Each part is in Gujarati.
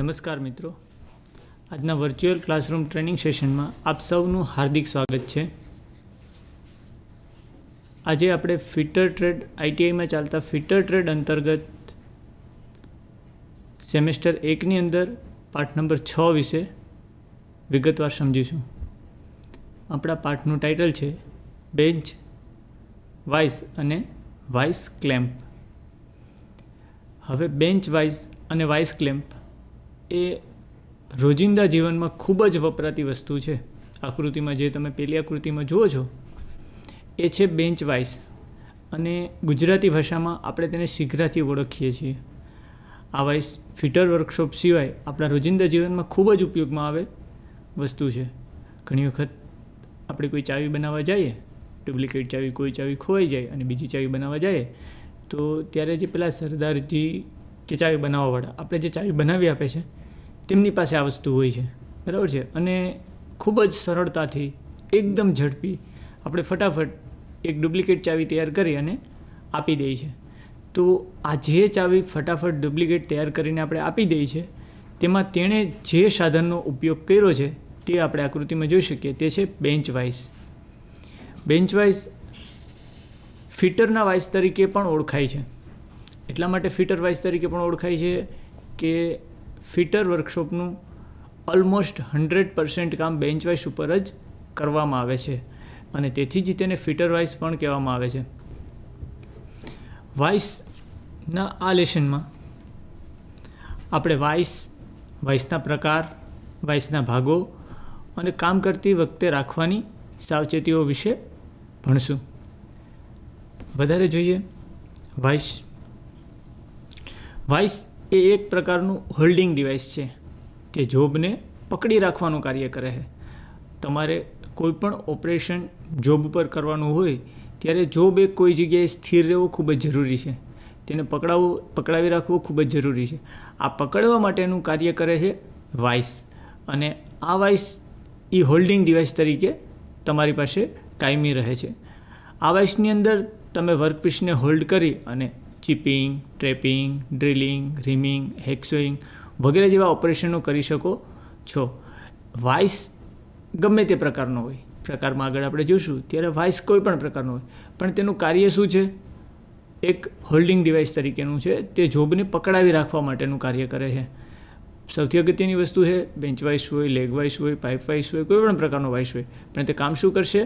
નમસ્કાર મિત્રો આજના વર્ચ્યુઅલ ક્લાસરૂમ ટ્રેનિંગ સેશનમાં આપ સૌનું હાર્દિક સ્વાગત છે આજે આપણે ફિટર ટ્રેડ આઈટીઆઈમાં ચાલતા ફિટર ટ્રેડ અંતર્ગત સેમેસ્ટર એકની અંદર પાઠ નંબર છ વિશે વિગતવાર સમજીશું આપણા પાઠનું ટાઇટલ છે બેન્ચ વાઇસ અને વાઇસ ક્લેમ્પ હવે બેન્ચ વાઇસ અને વાઇસ ક્લેમ્પ એ રોજિંદા જીવનમાં ખૂબ જ વપરાતી વસ્તુ છે આકૃતિમાં જે તમે પેલી આકૃતિમાં જુઓ છો એ છે બેન્ચ વાઇસ અને ગુજરાતી ભાષામાં આપણે તેને શીઘ્રાથી ઓળખીએ છીએ આ વાઇસ ફિટર વર્કશોપ સિવાય આપણા રોજિંદા જીવનમાં ખૂબ જ ઉપયોગમાં આવે વસ્તુ છે ઘણી વખત આપણે કોઈ ચાવી બનાવવા જઈએ ડુપ્લિકેટ ચાવી કોઈ ચાવી ખોવાઈ જાય અને બીજી ચાવી બનાવવા જઈએ તો ત્યારે જે પેલા સરદારજી કે ચાવી બનાવવાવાળા આપણે જે ચાવી બનાવી આપે છે તેમની પાસે આ વસ્તુ હોય છે બરાબર છે અને ખૂબ જ સરળતાથી એકદમ ઝડપી આપણે ફટાફટ એક ડુપ્લિકેટ ચાવી તૈયાર કરી અને આપી દઈએ છે તો આ જે ચાવી ફટાફટ ડુપ્લિકેટ તૈયાર કરીને આપણે આપી દઈએ છે તેમાં તેણે જે સાધનનો ઉપયોગ કર્યો છે તે આપણે આકૃતિમાં જોઈ શકીએ તે છે બેન્ચ વાઇસ બેન્ચ વાઇસ ફિટરના વાઇસ તરીકે પણ ઓળખાય છે એટલા માટે ફિટર વાઇસ તરીકે પણ ઓળખાય છે કે ફિટર વર્કશોપનું ઓલમોસ્ટ હન્ડ્રેડ પર્સન્ટ કામ બેન્ચ વાઇસ ઉપર જ કરવામાં આવે છે અને તેથી જ તેને ફિટર વાઇસ પણ કહેવામાં આવે છે વાઇસના આ લેશનમાં આપણે વાઇસ વાઇસના પ્રકાર વાઇસના ભાગો અને કામ કરતી વખતે રાખવાની સાવચેતીઓ વિશે ભણશું વધારે જોઈએ વાઇસ વાઇસ એ એક પ્રકારનું હોલ્ડિંગ ડિવાઇસ છે તે જોબને પકડી રાખવાનું કાર્ય કરે છે તમારે કોઈપણ ઓપરેશન જોબ પર કરવાનું હોય ત્યારે જોબ એ કોઈ જગ્યાએ સ્થિર રહેવો ખૂબ જ જરૂરી છે તેને પકડાવવો પકડાવી રાખવું ખૂબ જ જરૂરી છે આ પકડવા માટેનું કાર્ય કરે છે વાઇસ અને આ વાઇસ એ હોલ્ડિંગ ડિવાઇસ તરીકે તમારી પાસે કાયમી રહે છે આ વાઇસની અંદર તમે વર્કપીસને હોલ્ડ કરી અને ચિપિંગ ટ્રેપિંગ ડ્રિલિંગ રિમિંગ હેક્સોઈંગ વગેરે જેવા ઓપરેશનો કરી શકો છો વાઇસ ગમે તે પ્રકારનો હોય પ્રકારમાં આગળ આપણે જોઈશું ત્યારે વાઇસ કોઈ પણ પ્રકારનો હોય પણ તેનું કાર્ય શું છે એક હોલ્ડિંગ ડિવાઇસ તરીકેનું છે તે જોબને પકડાવી રાખવા માટેનું કાર્ય કરે છે સૌથી અગત્યની વસ્તુ છે બેન્ચ વાઇસ હોય લેગ વાઇસ હોય પાઇપ વાઇસ હોય કોઈ પણ પ્રકારનો વાઇસ હોય પણ તે કામ શું કરશે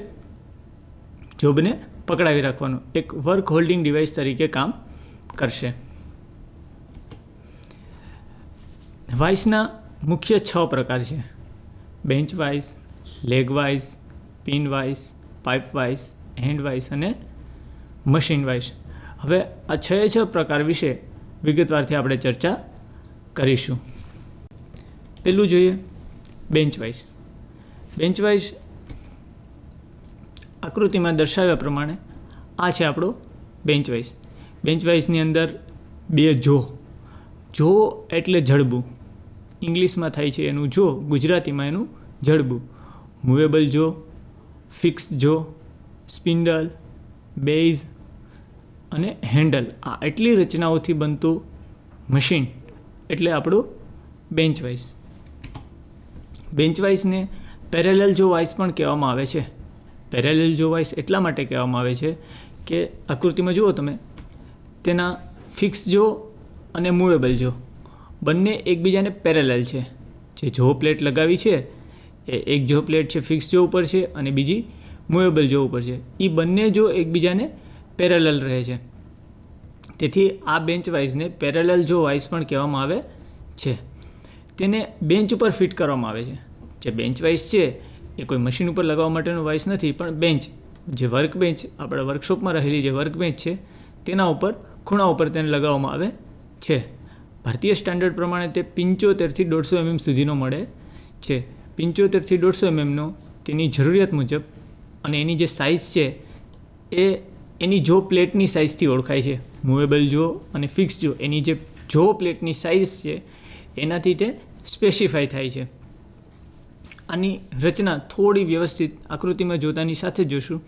જોબને પકડાવી રાખવાનું એક વર્ક હોલ્ડિંગ ડિવાઇસ તરીકે કામ કરશે વાઇસના મુખ્ય છ પ્રકાર છે bench vice leg vice pin vice pipe vice hand vice અને મશીન વાઇસ હવે આ છ છ પ્રકાર વિશે વિગતવારથી આપણે ચર્ચા કરીશું પહેલું જોઈએ બેન્ચ વાઇસ બેન્ચ વાઇસ આકૃતિમાં દર્શાવ્યા પ્રમાણે આ છે આપણો બેન્ચ વાઇસ બેન્ચ વાઇસની અંદર બે જો જો એટલે જડબું ઇંગ્લિશમાં થાય છે એનું જો ગુજરાતીમાં એનું જડબું movable jaw fix jaw spindle base અને હેન્ડલ આ એટલી રચનાઓથી બનતું મશીન એટલે આપણું બેન્ચ વાઇસ બેન્ચ વાઇસને પેરેલલ જો વાઇસ પણ કહેવામાં આવે છે પેરેલલ જો વાઇસ એટલા માટે કહેવામાં આવે છે કે આકૃતિમાં જુઓ તમે તેના ફિક્સ જો અને મૂવેબલ જો બંને એકબીજાને પેરેલલ છે જે જો પ્લેટ લગાવી છે એ એક જો પ્લેટ છે ફિક્સ જો ઉપર છે અને બીજી મૂવેબલ જો ઉપર છે એ બંને જો એકબીજાને પેરેલલ રહે છે તેથી આ બેન્ચ વાઇઝને પેરેલલ જો વાઇઝ પણ કહેવામાં આવે છે તેને બેન્ચ ઉપર ફિટ કરવામાં આવે છે જે બેન્ચ વાઇઝ છે એ કોઈ મશીન ઉપર લગાવવા માટેનું વાઇસ નથી પણ બેન્ચ જે વર્ક બેન્ચ આપણા વર્કશોપમાં રહેલી જે વર્ક બેન્ચ છે તેના ઉપર ખૂણા ઉપર તેને લગાવવામાં આવે છે ભારતીય સ્ટાન્ડર્ડ પ્રમાણે તે પંચોતેરથી દોઢસો એમએમ mm સુધીનો મળે છે પંચોતેરથી દોઢસો એમએમનો mm તેની જરૂરિયાત મુજબ અને એની જે સાઇઝ છે એ એની જો પ્લેટની સાઇઝથી ઓળખાય છે મૂવેબલ જો અને ફિક્સ જો એની જે જો પ્લેટની સાઇઝ છે એનાથી તે સ્પેસિફાય થાય છે આની રચના થોડી વ્યવસ્થિત આકૃતિમાં જોતાની સાથે જોશું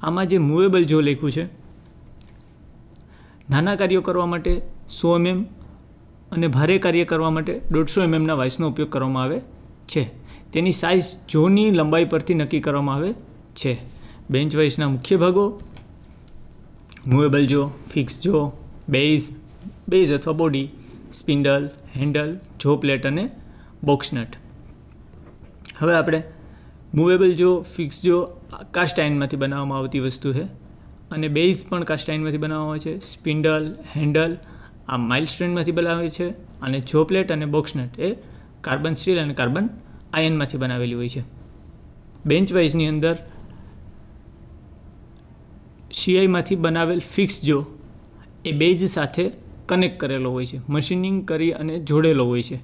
આમાં જે મૂવેબલ જો લખ્યું છે નાના કાર્યો કરવા માટે સો એમએમ અને ભારે કાર્ય કરવા માટે દોઢસો એમએમના વાઇસનો ઉપયોગ કરવામાં આવે છે તેની સાઇઝ જોની લંબાઈ પરથી નક્કી કરવામાં આવે છે બેન્ચ વાઇસના મુખ્ય ભાગો movable jaw fix jaw base base અથવા body spindle handle jaw plate અને બોક્સનટ હવે આપણે મૂવેબલ જો ફિક્સ જો કાસ્ટ આયનમાંથી બનાવવામાં આવતી વસ્તુ છે અને બેઝ પણ કાસ્ટાઇનમાંથી બનાવવા આવે છે સ્પિન્ડલ હેન્ડલ આ માઇલ માઇલસ્ટોનમાંથી બનાવે છે અને જોપલેટ અને બોક્સનેટ એ કાર્બન સ્ટીલ અને કાર્બન આયનમાંથી બનાવેલી હોય છે બેન્ચ વાઇઝની અંદર સીઆઈમાંથી બનાવેલ ફિક્સ જો એ બેઝ સાથે કનેક્ટ કરેલો હોય છે મશીનિંગ કરી અને જોડેલો હોય છે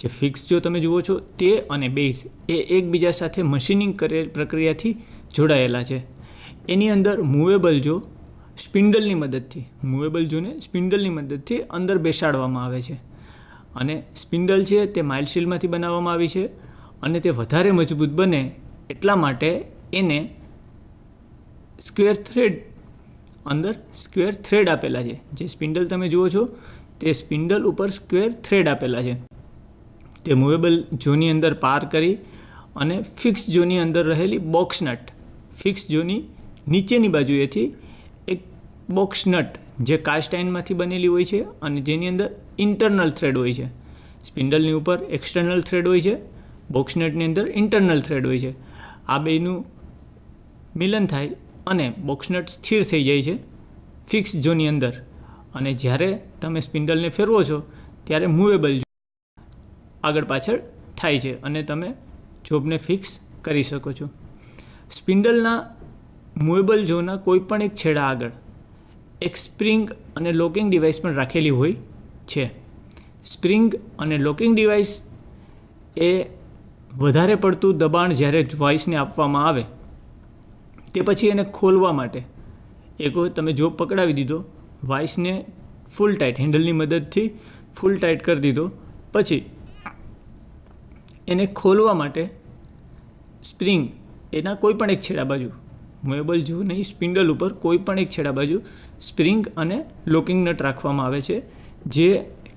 જે ફિક્સ જો તમે જુઓ છો તે અને બેઝ એ એકબીજા સાથે મશીનિંગ કરેલ પ્રક્રિયાથી જોડાયેલા છે એની અંદર મૂવેબલ જો સ્પિન્ડલની મદદથી મૂવેબલ જોને સ્પિન્ડલની મદદથી અંદર બેસાડવામાં આવે છે અને સ્પિન્ડલ છે તે માઇલશીલમાંથી બનાવવામાં આવી છે અને તે વધારે મજબૂત બને એટલા માટે એને સ્ક્વેર થ્રેડ અંદર સ્ક્વેર થ્રેડ આપેલા છે જે સ્પિન્ડલ તમે જુઓ છો તે સ્પિન્ડલ ઉપર સ્ક્વેર થ્રેડ આપેલા છે તે મૂવેબલ જોની અંદર પાર કરી અને ફિક્સ જોની અંદર રહેલી બોક્સ નટ ફિક્સ જોની નીચેની બાજુએથી એક બોક્સ નટ જે કાસ્ટાઇનમાંથી બનેલી હોય છે અને જેની અંદર ઇન્ટરનલ થ્રેડ હોય છે સ્પિન્ડલની ઉપર એક્સટર્નલ થ્રેડ હોય છે બોક્સ નટની અંદર ઇન્ટરનલ થ્રેડ હોય છે આ બેનું મિલન થાય અને બોક્સનટ સ્થિર થઈ જાય છે ફિક્સ ઝોનની અંદર અને જ્યારે તમે સ્પિન્ડલને ફેરવો છો ત્યારે મૂવેબલ આગળ પાછળ થાય છે અને તમે જોબને ફિક્સ કરી શકો છો સ્પિન્ડલના મુવેબલ ઝોના કોઈપણ એક છેડા આગળ એક સ્પ્રિંગ અને લોકિંગ ડિવાઇસ પણ રાખેલી હોય છે સ્પ્રિંગ અને લોકિંગ ડિવાઇસ એ વધારે પડતું દબાણ જ્યારે વોઇસને આપવામાં આવે તે પછી એને ખોલવા માટે એક તમે જો પકડાવી દીધો વોઇસને ફૂલ ટાઈટ હેન્ડલની મદદથી ફૂલ ટાઈટ કરી દીધો પછી એને ખોલવા માટે સ્પ્રિંગ એના કોઈ પણ એક છેડા બાજુ જુઓ નહીં સ્પિન્ડલ ઉપર કોઈ પણ એક છેડા બાજુ સ્પ્રિંગ અને લોકિંગ નટ રાખવામાં આવે છે જે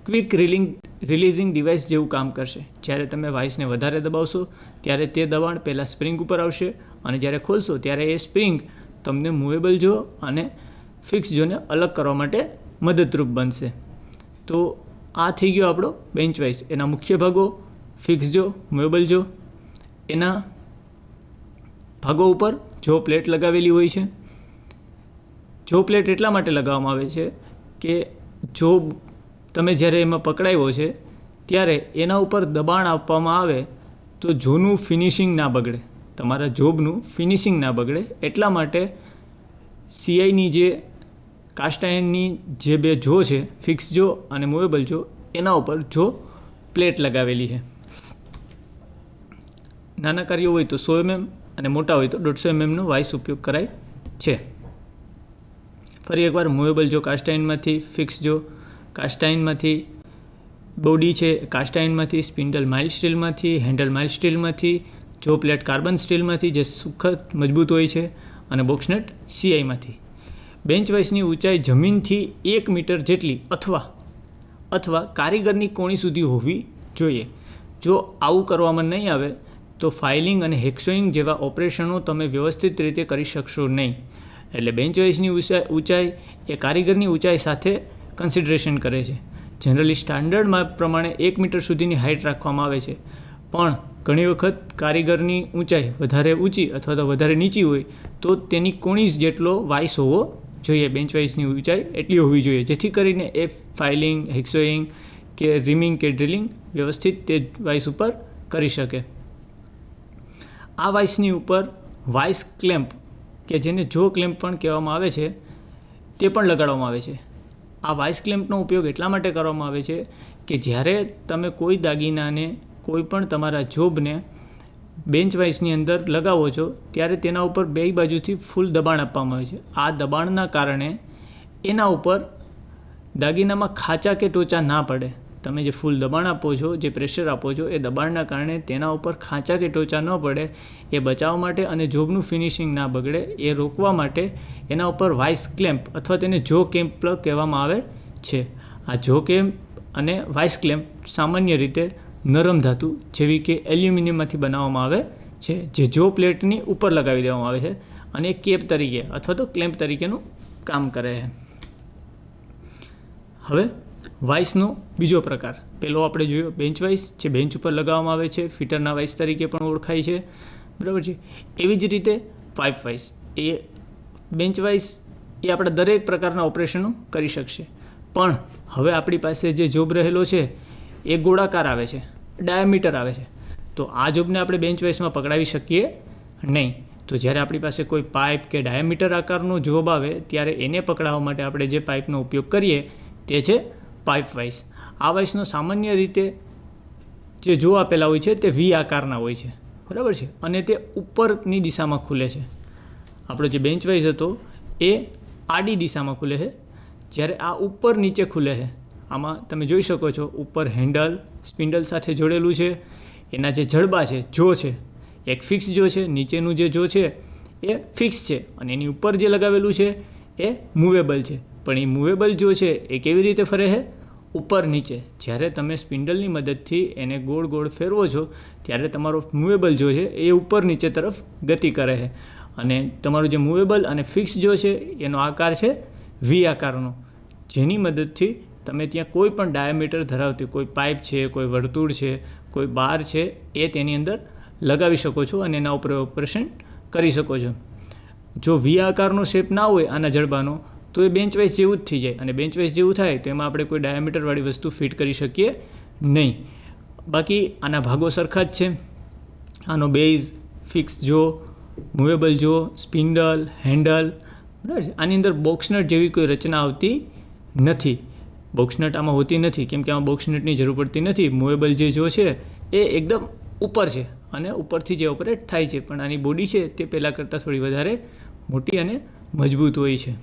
ક્વિક રિલિંગ રિલીઝિંગ ડિવાઇસ જેવું કામ કરશે જ્યારે તમે વાઇસને વધારે દબાવશો ત્યારે તે દબાણ પહેલાં સ્પ્રિંગ ઉપર આવશે અને જ્યારે ખોલશો ત્યારે એ સ્પ્રિંગ તમને મૂવેબલ જો અને ફિક્સ જોને અલગ કરવા માટે મદદરૂપ બનશે તો આ થઈ ગયો આપણો બેન્ચ વાઇસ એના મુખ્ય ભાગો ફિક્સ જો મૂવેબલ જો એના ભાગો ઉપર જો પ્લેટ લગાવેલી હોય છે જો પ્લેટ એટલા માટે લગાવવામાં આવે છે કે જો તમે જ્યારે એમાં પકડાયો છે ત્યારે એના ઉપર દબાણ આપવામાં આવે તો જોનું ફિનિશિંગ ના બગડે તમારા જોબનું ફિનિશિંગ ના બગડે એટલા માટે સીઆઈની જે કાસ્ટાયનની જે બે જો છે ફિક્સ જો અને મૂવેબલ જો એના ઉપર જો પ્લેટ લગાવેલી છે નાના કાર્યો હોય તો સો એમએમ અને મોટા હોય તો દોઢસો એમએમનો વાઇસ ઉપયોગ કરાય છે ફરી એકવાર મૂવેબલ જો કાસ્ટાઇનમાંથી ફિક્સ જો કાસ્ટાઇનમાંથી બોડી છે કાસ્ટાઇનમાંથી સ્પિન્ડલ માઇલ સ્ટીલમાંથી હેન્ડલ માઇલ સ્ટીલમાંથી જો પ્લેટ કાર્બન સ્ટીલમાંથી જે સુખદ મજબૂત હોય છે અને બોક્સનેટ સીઆઈમાંથી બેન્ચ વાઇસની ઊંચાઈ જમીનથી એક મીટર જેટલી અથવા અથવા કારીગરની કોણી સુધી હોવી જોઈએ જો આવું કરવામાં નહીં આવે તો ફાઇલિંગ અને હેક્સોઇંગ જેવા ઓપરેશનો તમે વ્યવસ્થિત રીતે કરી શકશો નહીં એટલે બેન્ચ વાઇસની ઊંચાઈ એ કારીગરની ઊંચાઈ સાથે કન્સિડરેશન કરે છે જનરલી સ્ટાન્ડર્ડ માપ પ્રમાણે એક મીટર સુધીની હાઇટ રાખવામાં આવે છે પણ ઘણી વખત કારીગરની ઊંચાઈ વધારે ઊંચી અથવા તો વધારે નીચી હોય તો તેની કોણીસ જેટલો વાઇસ હોવો જોઈએ બેન્ચ વાઇસની ઊંચાઈ એટલી હોવી જોઈએ જેથી કરીને એ ફાઇલિંગ હેક્સોઈંગ કે રિમિંગ કે ડ્રિલિંગ વ્યવસ્થિત તે વાઇસ ઉપર કરી શકે આ વાઇસની ઉપર વાઇસ ક્લેમ્પ કે જેને જો ક્લેમ્પ પણ કહેવામાં આવે છે તે પણ લગાડવામાં આવે છે આ વાઇસ ક્લેમ્પનો ઉપયોગ એટલા માટે કરવામાં આવે છે કે જ્યારે તમે કોઈ દાગીનાને કોઈ પણ તમારા જોબને બેન્ચ વાઇસની અંદર લગાવો છો ત્યારે તેના ઉપર બે બાજુથી ફૂલ દબાણ આપવામાં આવે છે આ દબાણના કારણે એના ઉપર દાગીનામાં ખાચા કે ટોચા ના પડે તમે જે ફૂલ દબાણ આપો છો જે પ્રેશર આપો છો એ દબાણના કારણે તેના ઉપર ખાંચા કે ટોચા ન પડે એ બચાવવા માટે અને જોબનું ફિનિશિંગ ના બગડે એ રોકવા માટે એના ઉપર વાઇસ ક્લેમ્પ અથવા તેને જો કેમ્પ પ્લગ કહેવામાં આવે છે આ જો કેમ્પ અને વાઇસ ક્લેમ્પ સામાન્ય રીતે નરમ ધાતુ જેવી કે એલ્યુમિનિયમમાંથી બનાવવામાં આવે છે જે જો પ્લેટની ઉપર લગાવી દેવામાં આવે છે અને કેપ તરીકે અથવા તો ક્લેમ્પ તરીકેનું કામ કરે છે હવે વાઇસનો બીજો પ્રકાર પહેલો આપણે જોયો બેન્ચ વાઇસ જે બેન્ચ ઉપર લગાવવામાં આવે છે ફિટરના વાઇસ તરીકે પણ ઓળખાય છે બરાબર છે એવી જ રીતે પાઇપ વાઇસ એ બેન્ચ વાઇસ એ આપણા દરેક પ્રકારના ઓપરેશનો કરી શકશે પણ હવે આપણી પાસે જે જોબ રહેલો છે એ ગોળાકાર આવે છે ડાયામીટર આવે છે તો આ જોબને આપણે બેન્ચ વાઇસમાં પકડાવી શકીએ નહીં તો જ્યારે આપણી પાસે કોઈ પાઇપ કે ડાયામીટર આકારનો જોબ આવે ત્યારે એને પકડાવવા માટે આપણે જે પાઇપનો ઉપયોગ કરીએ તે છે પાઇપ વાઇસ આ વાઇસનો સામાન્ય રીતે જે જો આપેલા હોય છે તે વી આકારના હોય છે બરાબર છે અને તે ઉપરની દિશામાં ખુલે છે આપણો જે બેન્ચ વાઇસ હતો એ આડી દિશામાં ખુલે છે જ્યારે આ ઉપર નીચે ખુલે છે આમાં તમે જોઈ શકો છો ઉપર હેન્ડલ સ્પિન્ડલ સાથે જોડેલું છે એના જે જડબા છે જો છે એક ફિક્સ જો છે નીચેનું જે જો છે એ ફિક્સ છે અને એની ઉપર જે લગાવેલું છે એ મૂવેબલ છે પણ એ મૂવેબલ જો છે એ કેવી રીતે ફરે છે ઉપર નીચે જ્યારે તમે સ્પિન્ડલની મદદથી એને ગોળ ગોળ ફેરવો છો ત્યારે તમારો મૂવેબલ જો છે એ ઉપર નીચે તરફ ગતિ કરે છે અને તમારું જે મૂવેબલ અને ફિક્સ જો છે એનો આકાર છે વી આકારનો જેની મદદથી તમે ત્યાં કોઈ પણ ડાયામીટર ધરાવતી કોઈ પાઇપ છે કોઈ વર્તુળ છે કોઈ બાર છે એ તેની અંદર લગાવી શકો છો અને એના ઉપર ઓપરેશન કરી શકો છો જો વી આકારનો શેપ ના હોય આના જડબાનો તો એ બેન્ચ વાઇઝ જેવું જ થઈ જાય અને બેન્ચ વાઇઝ જેવું થાય તો એમાં આપણે કોઈ ડાયામીટરવાળી વસ્તુ ફિટ કરી શકીએ નહીં બાકી આના ભાગો સરખા જ છે આનો base fix jaw movable jaw spindle handle બરાબર આની અંદર બોક્સનટ જેવી કોઈ રચના આવતી નથી બોક્સનટ આમાં હોતી નથી કેમ કે આમાં બોક્સનટની જરૂર પડતી નથી મૂવેબલ જે જો છે એ એકદમ ઉપર છે અને ઉપરથી જે ઓપરેટ થાય છે પણ આની બોડી છે તે પહેલાં કરતાં થોડી વધારે મોટી અને મજબૂત હોય છે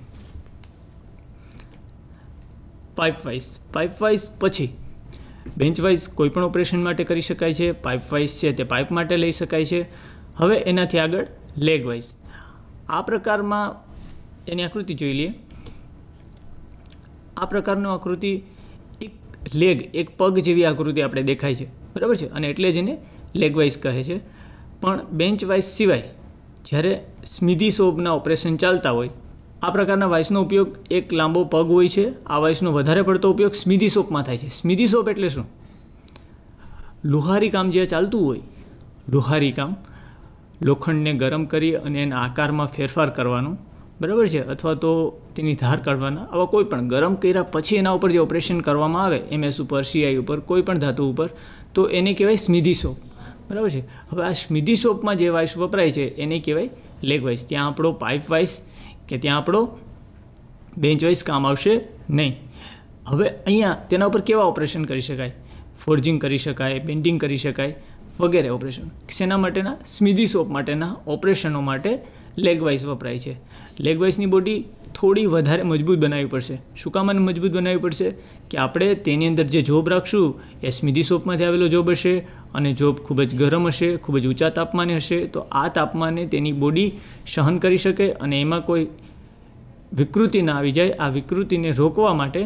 પાઇપ વાઇઝ પાઇપ પાઇપવાઇઝ પછી બેન્ચ વાઇઝ કોઈપણ ઓપરેશન માટે કરી શકાય છે પાઇપ પાઇપવાઇઝ છે તે પાઇપ માટે લઈ શકાય છે હવે એનાથી આગળ લેગ વાઇઝ આ પ્રકારમાં એની આકૃતિ જોઈ લઈએ આ પ્રકારનું આકૃતિ એક લેગ એક પગ જેવી આકૃતિ આપણે દેખાય છે બરાબર છે અને એટલે જ એને લેગ લેગવાઇઝ કહે છે પણ બેન્ચ વાઇઝ સિવાય જ્યારે સ્મિધિ સોબના ઓપરેશન ચાલતા હોય આ પ્રકારના વાઇસનો ઉપયોગ એક લાંબો પગ હોય છે આ વાઇસનો વધારે પડતો ઉપયોગ સ્મિધિ સોપમાં થાય છે સ્મિધી સોપ એટલે શું લુહારી કામ જે ચાલતું હોય લુહારી કામ લોખંડને ગરમ કરી અને એના આકારમાં ફેરફાર કરવાનો બરાબર છે અથવા તો તેની ધાર કાઢવાના આવા કોઈ પણ ગરમ કર્યા પછી એના ઉપર જે ઓપરેશન કરવામાં આવે એમએસ ઉપર સીઆઈ ઉપર કોઈ પણ ધાતુ ઉપર તો એને કહેવાય સ્મિધી સોપ બરાબર છે હવે આ સ્મિધિ સોપમાં જે વાઇસ વપરાય છે એને કહેવાય લેગ વાઇસ ત્યાં આપણો પાઇપ વાઇસ કે ત્યાં આપણો બેન્ચ ચોઈસ કામ આવશે નહીં હવે અહીંયા તેના ઉપર કેવા ઓપરેશન કરી શકાય ફોર્જિંગ કરી શકાય પેઇન્ટિંગ કરી શકાય વગેરે ઓપરેશન શેના માટેના સ્મિધી સોપ માટેના ઓપરેશનો માટે લેગવાઇઝ વપરાય છે લેગવાઇઝની બોડી થોડી વધારે મજબૂત બનાવવી પડશે શું કામ આને મજબૂત બનાવવી પડશે કે આપણે તેની અંદર જે જોબ રાખશું એ સ્મિધી સોપમાંથી આવેલો જોબ હશે અને જો ખૂબ જ ગરમ હશે ખૂબ જ ઊંચા તાપમાને હશે તો આ તાપમાને તેની બોડી સહન કરી શકે અને એમાં કોઈ વિકૃતિ ના આવી જાય આ વિકૃતિને રોકવા માટે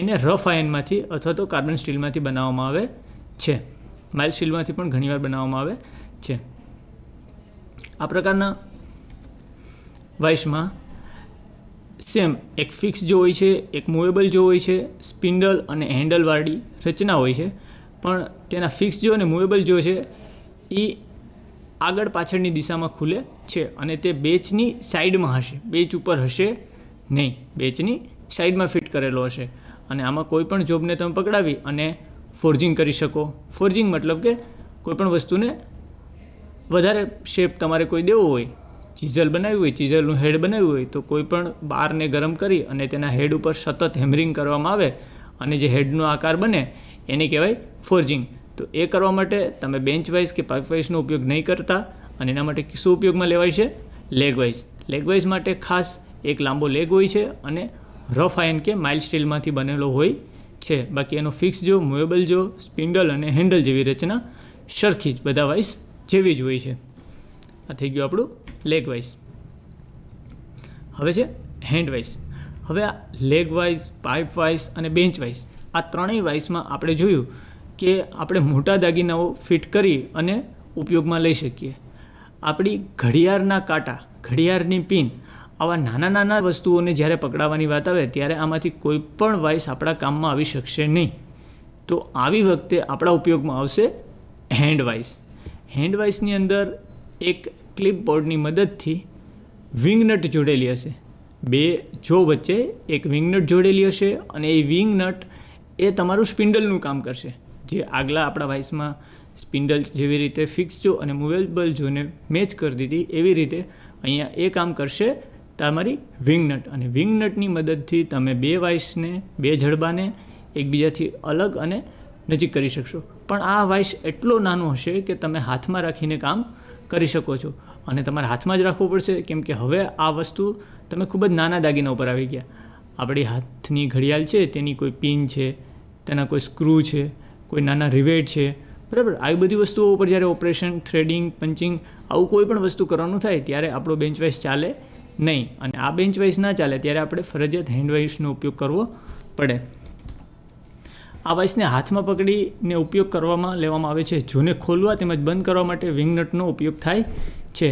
એને રફ આયનમાંથી અથવા તો કાર્બન સ્ટીલમાંથી બનાવવામાં આવે છે માઇલ સ્ટીલમાંથી પણ ઘણીવાર બનાવવામાં આવે છે આ પ્રકારના વાઇસમાં સેમ એક ફિક્સ જો હોય છે એક મૂવેબલ જો હોય છે સ્પિન્ડલ અને હેન્ડલવાળી રચના હોય છે પણ તેના ફિક્સ જો અને મૂવેબલ જો છે એ આગળ પાછળની દિશામાં ખુલે છે અને તે બેચની સાઈડમાં હશે બેચ ઉપર હશે નહીં બેચની સાઈડમાં ફિટ કરેલો હશે અને આમાં કોઈ પણ જોબને તમે પકડાવી અને ફોર્જિંગ કરી શકો ફોર્જિંગ મતલબ કે કોઈપણ વસ્તુને વધારે શેપ તમારે કોઈ દેવો હોય ચીઝલ બનાવ્યું હોય ચીઝલનું હેડ બનાવ્યું હોય તો કોઈપણ બારને ગરમ કરી અને તેના હેડ ઉપર સતત હેમરિંગ કરવામાં આવે અને જે હેડનો આકાર બને એને કહેવાય ફોર્જિંગ તો એ કરવા માટે તમે બેન્ચ વાઇઝ કે પાઇપ વાઇઝનો ઉપયોગ નહીં કરતા અને એના માટે શું ઉપયોગમાં લેવાય છે લેગ વાઇઝ લેગ વાઇઝ માટે ખાસ એક લાંબો લેગ હોય છે અને રફ આયન કે માઇલ સ્ટીલમાંથી બનેલો હોય છે બાકી એનો ફિક્સ જો મુવેબલ જો સ્પિન્ડલ અને હેન્ડલ જેવી રચના સરખી જ બધા વાઇઝ જેવી જ હોય છે આ થઈ ગયું આપણું લેગ વાઇઝ હવે છે હેન્ડ વાઇઝ હવે આ લેગ વાઇઝ પાઇપ વાઇઝ અને બેન્ચ વાઇઝ આ ત્રણેય વાઇઝમાં આપણે જોયું કે આપણે મોટા દાગીનાઓ ફિટ કરી અને ઉપયોગમાં લઈ શકીએ આપણી ઘડિયાળના કાંટા ઘડિયાળની પિન આવા નાના નાના વસ્તુઓને જ્યારે પકડાવવાની વાત આવે ત્યારે આમાંથી કોઈ પણ વાઇસ આપણા કામમાં આવી શકશે નહીં તો આવી વખતે આપણા ઉપયોગમાં આવશે હેન્ડ વાઇસ હેન્ડ વાઇસની અંદર એક ક્લિપબોર્ડની મદદથી વિંગનટ જોડેલી હશે બે જો વચ્ચે એક વિંગનટ જોડેલી હશે અને એ વિંગનટ એ તમારું સ્પિન્ડલનું કામ કરશે જે આગલા આપણા વાઇસમાં સ્પિન્ડલ જેવી રીતે ફિક્સ જો અને મૂવેબલ જોને મેચ કરી દીધી એવી રીતે અહીંયા એ કામ કરશે તમારી વિંગનટ અને વિંગનટની મદદથી તમે બે વાઇસને બે જડબાને એકબીજાથી અલગ અને નજીક કરી શકશો પણ આ વાઇસ એટલો નાનો હશે કે તમે હાથમાં રાખીને કામ કરી શકો છો અને તમારે હાથમાં જ રાખવું પડશે કેમ કે હવે આ વસ્તુ તમે ખૂબ જ નાના દાગીના ઉપર આવી ગયા આપણી હાથની ઘડિયાળ છે તેની કોઈ પિન છે તેના કોઈ સ્ક્રૂ છે કોઈ નાના રિવેટ છે બરાબર આવી બધી વસ્તુઓ ઉપર જ્યારે ઓપરેશન થ્રેડિંગ પંચિંગ આવું કોઈ પણ વસ્તુ કરવાનું થાય ત્યારે આપણો બેન્ચ વાઇસ ચાલે નહીં અને આ બેન્ચ વાઇસ ના ચાલે ત્યારે આપણે ફરજિયાત હેન્ડ ઉપયોગ કરવો પડે આ વાઇસને હાથમાં પકડીને ઉપયોગ કરવામાં લેવામાં આવે છે જૂને ખોલવા તેમજ બંધ કરવા માટે વિંગનટનો ઉપયોગ થાય છે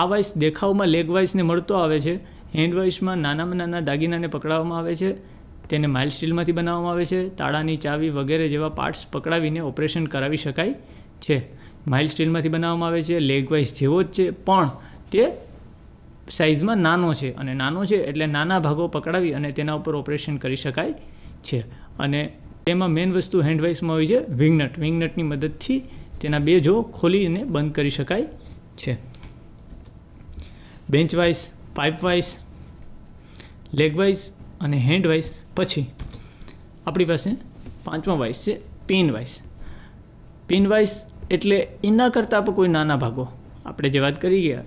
આ વાઇસ દેખાવમાં લેગ વાઇસને મળતો આવે છે હેન્ડ વાઇસમાં નાનામાં નાના દાગીનાને પકડાવવામાં આવે છે તેને માઇલ સ્ટીલમાંથી બનાવવામાં આવે છે તાળાની ચાવી વગેરે જેવા પાર્ટ્સ પકડાવીને ઓપરેશન કરાવી શકાય છે માઇલ સ્ટીલમાંથી બનાવવામાં આવે છે લેગવાઇઝ જેવો જ છે પણ તે સાઇઝમાં નાનો છે અને નાનો છે એટલે નાના ભાગો પકડાવી અને તેના ઉપર ઓપરેશન કરી શકાય છે અને તેમાં મેઇન વસ્તુ હેન્ડવાઇઝમાં હોય છે વિંગનટ વિંગનટની મદદથી તેના બે જો ખોલીને બંધ કરી શકાય છે bench vice pipe vice leg અને હેન્ડવાઇઝ પછી આપણી પાસે પાંચમા વાઇસ છે પેન વાઇસ પેન વાઇસ એટલે એના કરતાં પણ કોઈ નાના ભાગો આપણે જે વાત કરી ગયા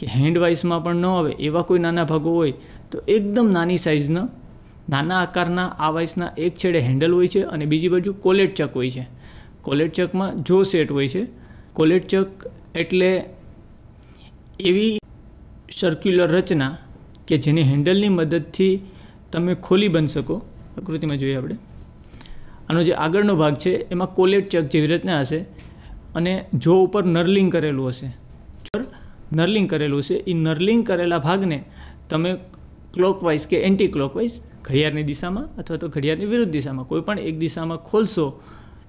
કે હેન્ડ વાઇસમાં પણ ન આવે એવા કોઈ નાના ભાગો હોય તો એકદમ નાની સાઇઝના નાના આકારના આ વાઇસના એક છેડે હેન્ડલ હોય છે અને બીજી બાજુ કોલેટ ચક હોય છે કોલેટ ચકમાં જો સેટ હોય છે કોલેટ ચક એટલે એવી સર્ક્યુલર રચના કે જેની હેન્ડલની મદદથી તમે ખોલી બની શકો આકૃતિમાં જોઈએ આપણે આનો જે આગળનો ભાગ છે એમાં કોલેટ ચક જેવી રચના હશે અને જો ઉપર નર્લિંગ કરેલું હશે નર્લિંગ કરેલું છે એ નર્લિંગ કરેલા ભાગને તમે ક્લોકવાઇઝ કે એન્ટી ક્લોકવાઇઝ ઘડિયાળની દિશામાં અથવા તો ઘડિયાળની વિરુદ્ધ દિશામાં કોઈ પણ એક દિશામાં ખોલશો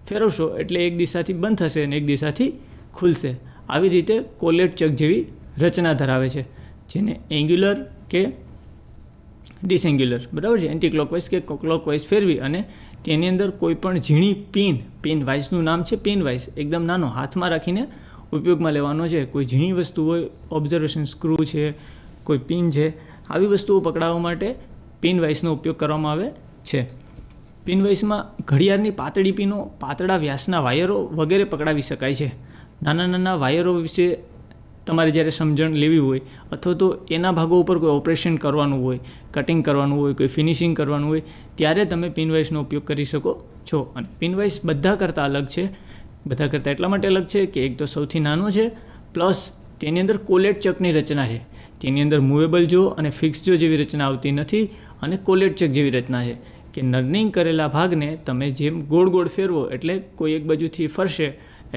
ફેરવશો એટલે એક દિશાથી બંધ થશે અને એક દિશાથી ખુલશે આવી રીતે કોલેટ ચક જેવી રચના ધરાવે છે જેને એંગ્યુલર કે ડિસેન્ગ્યુલર બરાબર છે એન્ટી ક્લોકવાઇઝ કે ક્લોકવાઇઝ ફેરવી અને તેની અંદર કોઈપણ ઝીણી પિન પિન વાઇઝનું નામ છે પિન વાઇઝ એકદમ નાનો હાથમાં રાખીને ઉપયોગમાં લેવાનો છે કોઈ ઝીણી વસ્તુ હોય ઓબ્ઝર્વેશન સ્ક્રૂ છે કોઈ પિન છે આવી વસ્તુઓ પકડાવવા માટે પિન વાઇસનો ઉપયોગ કરવામાં આવે છે પિન વાઇસમાં ઘડિયાળની પાતળી પિનો પાતળા વ્યાસના વાયરો વગેરે પકડાવી શકાય છે નાના નાના વાયરો વિશે તમારે જ્યારે સમજણ લેવી હોય અથવા તો એના ભાગો ઉપર કોઈ ઓપરેશન કરવાનું હોય કટિંગ કરવાનું હોય કોઈ ફિનિશિંગ કરવાનું હોય ત્યારે તમે પિનવાઇસનો ઉપયોગ કરી શકો છો અને પિનવાઇસ બધા કરતાં અલગ છે બધા કરતાં એટલા માટે અલગ છે કે એક તો સૌથી નાનો છે પ્લસ તેની અંદર કોલેટ ચકની રચના છે તેની અંદર મૂવેબલ જો અને ફિક્સ જો જેવી રચના આવતી નથી અને કોલેટ ચક જેવી રચના છે કે નર્નિંગ કરેલા ભાગને તમે જેમ ગોળ ગોળ ફેરવો એટલે કોઈ એક બાજુથી ફરશે